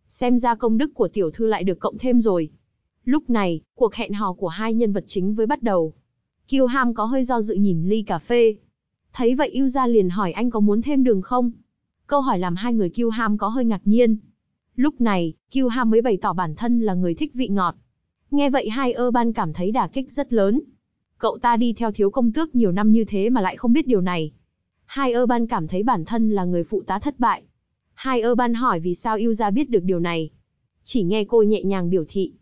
Xem ra công đức của tiểu thư lại được cộng thêm rồi. Lúc này, cuộc hẹn hò của hai nhân vật chính với bắt đầu. Kiêu Ham có hơi do dự nhìn ly cà phê. Thấy vậy Yuza liền hỏi anh có muốn thêm đường không? Câu hỏi làm hai người Kiêu Ham có hơi ngạc nhiên. Lúc này, Kiêu Ha mới bày tỏ bản thân là người thích vị ngọt. Nghe vậy hai ơ ban cảm thấy đả kích rất lớn. Cậu ta đi theo thiếu công tước nhiều năm như thế mà lại không biết điều này. Hai ơ ban cảm thấy bản thân là người phụ tá thất bại. Hai ơ ban hỏi vì sao yêu gia biết được điều này. Chỉ nghe cô nhẹ nhàng biểu thị.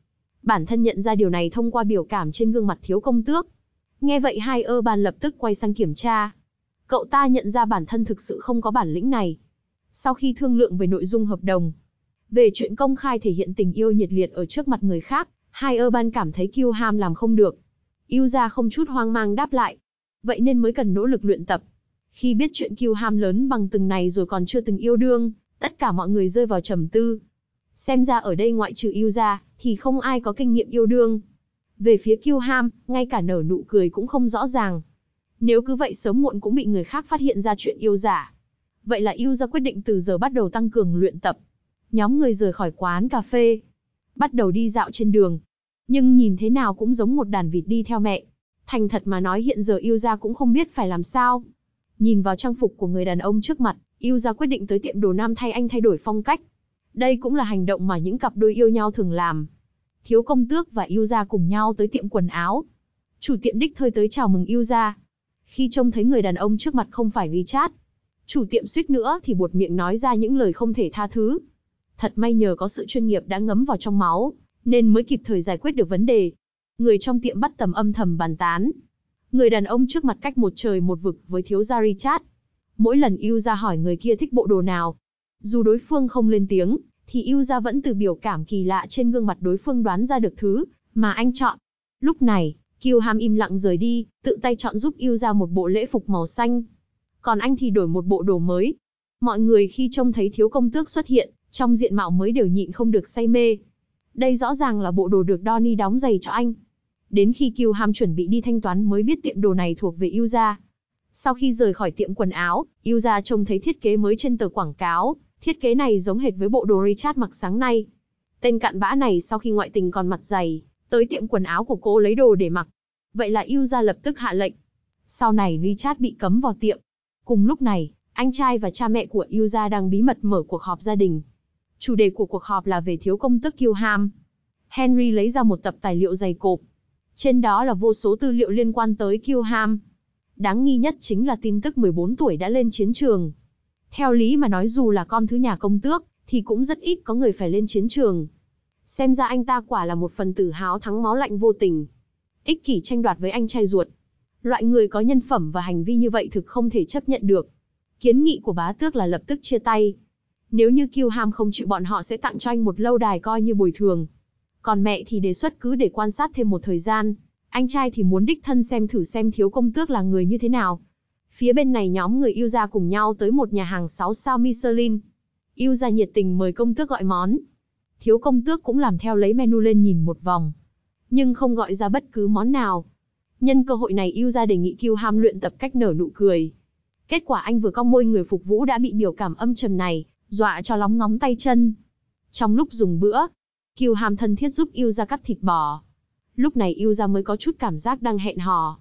Bản thân nhận ra điều này thông qua biểu cảm trên gương mặt thiếu công tước. Nghe vậy hai ơ ban lập tức quay sang kiểm tra. Cậu ta nhận ra bản thân thực sự không có bản lĩnh này. Sau khi thương lượng về nội dung hợp đồng, về chuyện công khai thể hiện tình yêu nhiệt liệt ở trước mặt người khác, hai Urban cảm thấy Kiêu Ham làm không được. Yêu ra không chút hoang mang đáp lại. Vậy nên mới cần nỗ lực luyện tập. Khi biết chuyện Kiêu Ham lớn bằng từng này rồi còn chưa từng yêu đương, tất cả mọi người rơi vào trầm tư. Xem ra ở đây ngoại trừ yêu ra, thì không ai có kinh nghiệm yêu đương. Về phía Kiêu Ham, ngay cả nở nụ cười cũng không rõ ràng. Nếu cứ vậy sớm muộn cũng bị người khác phát hiện ra chuyện yêu giả. Vậy là yêu ra quyết định từ giờ bắt đầu tăng cường luyện tập nhóm người rời khỏi quán cà phê, bắt đầu đi dạo trên đường. Nhưng nhìn thế nào cũng giống một đàn vịt đi theo mẹ. Thành thật mà nói hiện giờ yêu gia cũng không biết phải làm sao. Nhìn vào trang phục của người đàn ông trước mặt, yêu gia quyết định tới tiệm đồ nam thay anh thay đổi phong cách. Đây cũng là hành động mà những cặp đôi yêu nhau thường làm. Thiếu công tước và yêu gia cùng nhau tới tiệm quần áo. Chủ tiệm đích thơi tới chào mừng yêu gia. Khi trông thấy người đàn ông trước mặt không phải Richard, chủ tiệm suýt nữa thì buột miệng nói ra những lời không thể tha thứ. Thật may nhờ có sự chuyên nghiệp đã ngấm vào trong máu, nên mới kịp thời giải quyết được vấn đề. Người trong tiệm bắt tầm âm thầm bàn tán. Người đàn ông trước mặt cách một trời một vực với thiếu gia Richard. Mỗi lần yêu ra hỏi người kia thích bộ đồ nào. Dù đối phương không lên tiếng, thì yêu ra vẫn từ biểu cảm kỳ lạ trên gương mặt đối phương đoán ra được thứ mà anh chọn. Lúc này, Kiêu im lặng rời đi, tự tay chọn giúp yêu ra một bộ lễ phục màu xanh. Còn anh thì đổi một bộ đồ mới. Mọi người khi trông thấy thiếu công tước xuất hiện, trong diện mạo mới đều nhịn không được say mê. Đây rõ ràng là bộ đồ được Donny đóng giày cho anh. Đến khi Kiêu Ham chuẩn bị đi thanh toán mới biết tiệm đồ này thuộc về yêu gia. Sau khi rời khỏi tiệm quần áo, yêu gia trông thấy thiết kế mới trên tờ quảng cáo, thiết kế này giống hệt với bộ đồ Richard mặc sáng nay. Tên cặn bã này sau khi ngoại tình còn mặt dày, tới tiệm quần áo của cô lấy đồ để mặc. Vậy là yêu gia lập tức hạ lệnh. Sau này Richard bị cấm vào tiệm. Cùng lúc này, anh trai và cha mẹ của yêu gia đang bí mật mở cuộc họp gia đình, Chủ đề của cuộc họp là về thiếu công tức Kilham. Henry lấy ra một tập tài liệu dày cộp. Trên đó là vô số tư liệu liên quan tới Kilham. Đáng nghi nhất chính là tin tức 14 tuổi đã lên chiến trường. Theo lý mà nói dù là con thứ nhà công tước, thì cũng rất ít có người phải lên chiến trường. Xem ra anh ta quả là một phần tử háo thắng máu lạnh vô tình. Ích kỷ tranh đoạt với anh trai ruột. Loại người có nhân phẩm và hành vi như vậy thực không thể chấp nhận được. Kiến nghị của bá tước là lập tức chia tay. Nếu như kiêu ham không chịu bọn họ sẽ tặng cho anh một lâu đài coi như bồi thường. Còn mẹ thì đề xuất cứ để quan sát thêm một thời gian. Anh trai thì muốn đích thân xem thử xem thiếu công tước là người như thế nào. Phía bên này nhóm người yêu gia cùng nhau tới một nhà hàng 6 sao Michelin. Yêu gia nhiệt tình mời công tước gọi món. Thiếu công tước cũng làm theo lấy menu lên nhìn một vòng. Nhưng không gọi ra bất cứ món nào. Nhân cơ hội này yêu gia đề nghị kiêu ham luyện tập cách nở nụ cười. Kết quả anh vừa cong môi người phục vũ đã bị biểu cảm âm trầm này, dọa cho lóng ngóng tay chân. Trong lúc dùng bữa, Kiều Hàm thân thiết giúp Yêu gia cắt thịt bò. Lúc này Yêu gia mới có chút cảm giác đang hẹn hò.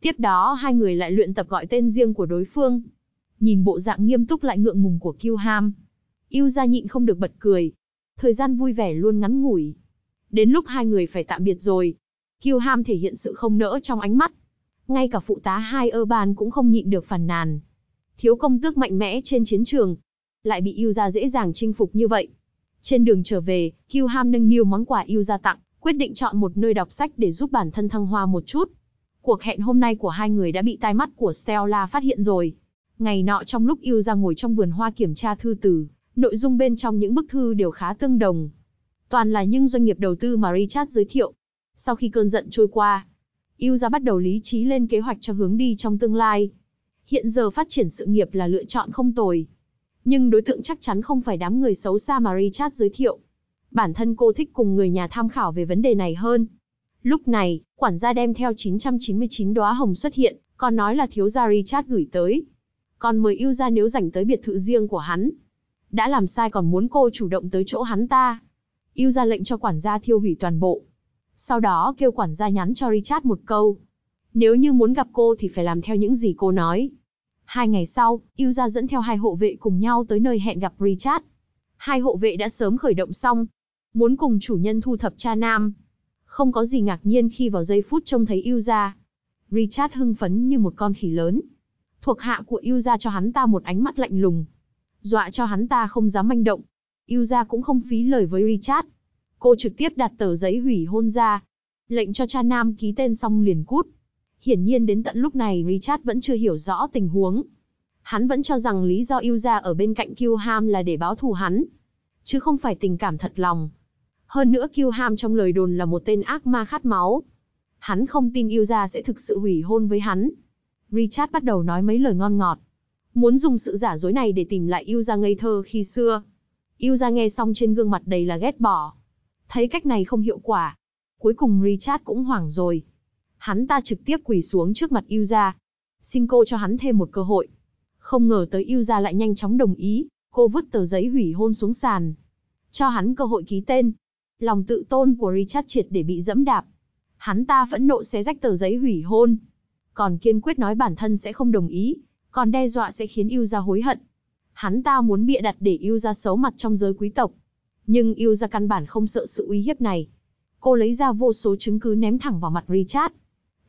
Tiếp đó hai người lại luyện tập gọi tên riêng của đối phương. Nhìn bộ dạng nghiêm túc lại ngượng ngùng của Kiêu Ham. Yêu gia nhịn không được bật cười. Thời gian vui vẻ luôn ngắn ngủi. Đến lúc hai người phải tạm biệt rồi. Kiêu Ham thể hiện sự không nỡ trong ánh mắt. Ngay cả phụ tá hai ơ bàn cũng không nhịn được phản nàn. Thiếu công tước mạnh mẽ trên chiến trường, lại bị yêu gia dễ dàng chinh phục như vậy. Trên đường trở về, Kiêu Ham nâng niu món quà yêu gia tặng, quyết định chọn một nơi đọc sách để giúp bản thân thăng hoa một chút. Cuộc hẹn hôm nay của hai người đã bị tai mắt của Stella phát hiện rồi. Ngày nọ trong lúc yêu gia ngồi trong vườn hoa kiểm tra thư từ, nội dung bên trong những bức thư đều khá tương đồng. Toàn là những doanh nghiệp đầu tư mà Richard giới thiệu. Sau khi cơn giận trôi qua, yêu gia bắt đầu lý trí lên kế hoạch cho hướng đi trong tương lai. Hiện giờ phát triển sự nghiệp là lựa chọn không tồi nhưng đối tượng chắc chắn không phải đám người xấu xa mà Richard giới thiệu. Bản thân cô thích cùng người nhà tham khảo về vấn đề này hơn. Lúc này, quản gia đem theo 999 đóa hồng xuất hiện, còn nói là thiếu gia Richard gửi tới. Còn mời yêu ra nếu rảnh tới biệt thự riêng của hắn. Đã làm sai còn muốn cô chủ động tới chỗ hắn ta. Yêu ra lệnh cho quản gia thiêu hủy toàn bộ. Sau đó kêu quản gia nhắn cho Richard một câu. Nếu như muốn gặp cô thì phải làm theo những gì cô nói. Hai ngày sau, Ilza dẫn theo hai hộ vệ cùng nhau tới nơi hẹn gặp Richard. Hai hộ vệ đã sớm khởi động xong, muốn cùng chủ nhân thu thập cha nam. Không có gì ngạc nhiên khi vào giây phút trông thấy Ilza. Richard hưng phấn như một con khỉ lớn. Thuộc hạ của Ilza cho hắn ta một ánh mắt lạnh lùng. Dọa cho hắn ta không dám manh động. Ilza cũng không phí lời với Richard. Cô trực tiếp đặt tờ giấy hủy hôn ra. Lệnh cho cha nam ký tên xong liền cút. Hiển nhiên đến tận lúc này Richard vẫn chưa hiểu rõ tình huống. Hắn vẫn cho rằng lý do yêu ra ở bên cạnh Kilham là để báo thù hắn, chứ không phải tình cảm thật lòng. Hơn nữa Kilham trong lời đồn là một tên ác ma khát máu. Hắn không tin yêu ra sẽ thực sự hủy hôn với hắn. Richard bắt đầu nói mấy lời ngon ngọt. Muốn dùng sự giả dối này để tìm lại yêu ra ngây thơ khi xưa. Yêu ra nghe xong trên gương mặt đầy là ghét bỏ. Thấy cách này không hiệu quả. Cuối cùng Richard cũng hoảng rồi hắn ta trực tiếp quỳ xuống trước mặt Yuza. Xin cô cho hắn thêm một cơ hội. Không ngờ tới Yuza lại nhanh chóng đồng ý, cô vứt tờ giấy hủy hôn xuống sàn. Cho hắn cơ hội ký tên. Lòng tự tôn của Richard triệt để bị dẫm đạp. Hắn ta phẫn nộ xé rách tờ giấy hủy hôn. Còn kiên quyết nói bản thân sẽ không đồng ý, còn đe dọa sẽ khiến Yuza hối hận. Hắn ta muốn bịa đặt để Yuza xấu mặt trong giới quý tộc. Nhưng Yuza căn bản không sợ sự uy hiếp này. Cô lấy ra vô số chứng cứ ném thẳng vào mặt Richard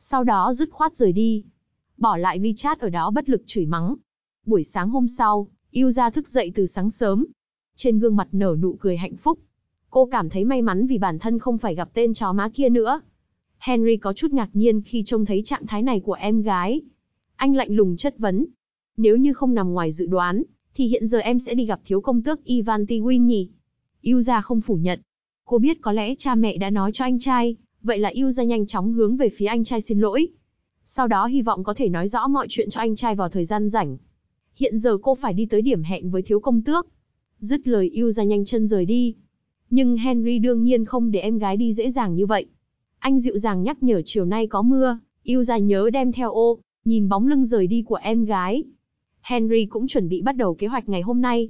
sau đó dứt khoát rời đi. Bỏ lại Richard ở đó bất lực chửi mắng. Buổi sáng hôm sau, yêu ra thức dậy từ sáng sớm. Trên gương mặt nở nụ cười hạnh phúc. Cô cảm thấy may mắn vì bản thân không phải gặp tên chó má kia nữa. Henry có chút ngạc nhiên khi trông thấy trạng thái này của em gái. Anh lạnh lùng chất vấn. Nếu như không nằm ngoài dự đoán, thì hiện giờ em sẽ đi gặp thiếu công tước Ivan Tiwin nhỉ? Yêu ra không phủ nhận. Cô biết có lẽ cha mẹ đã nói cho anh trai, vậy là yêu ra nhanh chóng hướng về phía anh trai xin lỗi. Sau đó hy vọng có thể nói rõ mọi chuyện cho anh trai vào thời gian rảnh. Hiện giờ cô phải đi tới điểm hẹn với thiếu công tước. Dứt lời yêu ra nhanh chân rời đi. Nhưng Henry đương nhiên không để em gái đi dễ dàng như vậy. Anh dịu dàng nhắc nhở chiều nay có mưa, yêu ra nhớ đem theo ô, nhìn bóng lưng rời đi của em gái. Henry cũng chuẩn bị bắt đầu kế hoạch ngày hôm nay,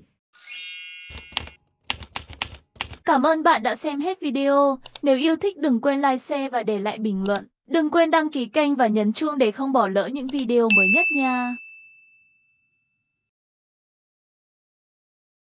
Cảm ơn bạn đã xem hết video. Nếu yêu thích đừng quên like, share và để lại bình luận. Đừng quên đăng ký kênh và nhấn chuông để không bỏ lỡ những video mới nhất nha.